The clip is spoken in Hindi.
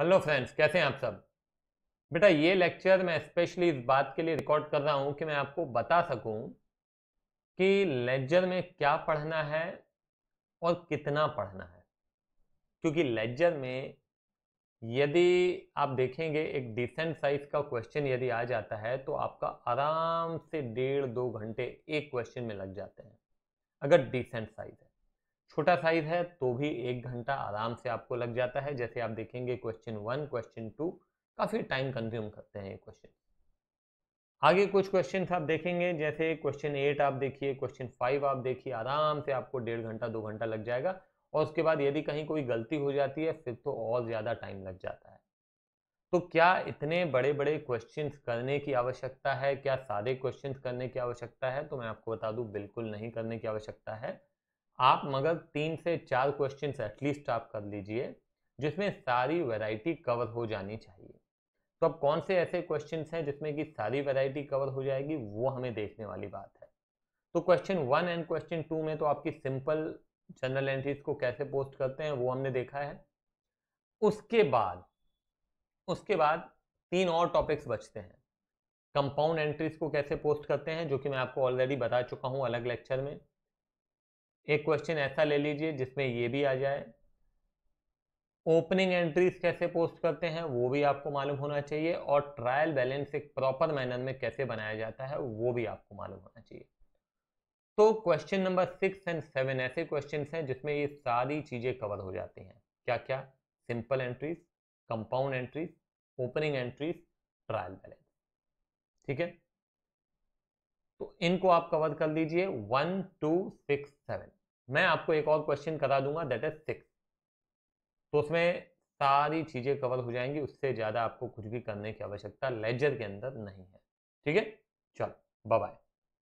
हेलो फ्रेंड्स कैसे हैं आप सब बेटा ये लेक्चर मैं स्पेशली इस बात के लिए रिकॉर्ड कर रहा हूँ कि मैं आपको बता सकूँ कि लेजर में क्या पढ़ना है और कितना पढ़ना है क्योंकि लेजर में यदि आप देखेंगे एक डिसेंट साइज का क्वेश्चन यदि आ जाता है तो आपका आराम से डेढ़ दो घंटे एक क्वेश्चन में लग जाते हैं अगर डिसेंट साइज है छोटा साइज है तो भी एक घंटा आराम से आपको लग जाता है जैसे आप देखेंगे क्वेश्चन वन क्वेश्चन टू काफ़ी टाइम कंज्यूम करते हैं ये क्वेश्चन आगे कुछ क्वेश्चन आप देखेंगे जैसे क्वेश्चन एट आप देखिए क्वेश्चन फाइव आप देखिए आराम से आपको डेढ़ घंटा दो घंटा लग जाएगा और उसके बाद यदि कहीं कोई गलती हो जाती है फिर तो और ज़्यादा टाइम लग जाता है तो क्या इतने बड़े बड़े क्वेश्चंस करने की आवश्यकता है क्या सारे क्वेश्चंस करने की आवश्यकता है तो मैं आपको बता दूं बिल्कुल नहीं करने की आवश्यकता है आप मगर तीन से चार क्वेश्चन एटलीस्ट आप कर लीजिए जिसमें सारी वैरायटी कवर हो जानी चाहिए तो अब कौन से ऐसे क्वेश्चन हैं जिसमें कि सारी वैरायटी कवर हो जाएगी वो हमें देखने वाली बात है तो question one and question two में तो आपकी सिंपल जनरल एंट्रीज को कैसे पोस्ट करते हैं वो हमने देखा है उसके बाद उसके बाद तीन और टॉपिक्स बचते हैं कंपाउंड एंट्रीज को कैसे पोस्ट करते हैं जो कि मैं आपको ऑलरेडी बता चुका हूँ अलग लेक्चर में एक क्वेश्चन ऐसा ले लीजिए जिसमें ये भी आ जाए ओपनिंग एंट्रीज कैसे पोस्ट करते हैं वो भी आपको मालूम होना चाहिए और ट्रायल बैलेंस एक प्रॉपर मैनर में कैसे बनाया जाता है वो भी आपको मालूम होना चाहिए तो question number six and seven ऐसे क्वेश्चन हैं जिसमें ये सारी चीज़ें कवर हो जाती हैं क्या क्या simple entries compound entries opening entries trial balance ठीक है तो इनको आप कवर कर लीजिए वन टू सिक्स सेवन मैं आपको एक और क्वेश्चन करा दूंगा दैट इज सिक्स तो उसमें सारी चीज़ें कवर हो जाएंगी उससे ज़्यादा आपको कुछ भी करने की आवश्यकता लेजर के अंदर नहीं है ठीक है चलो बाय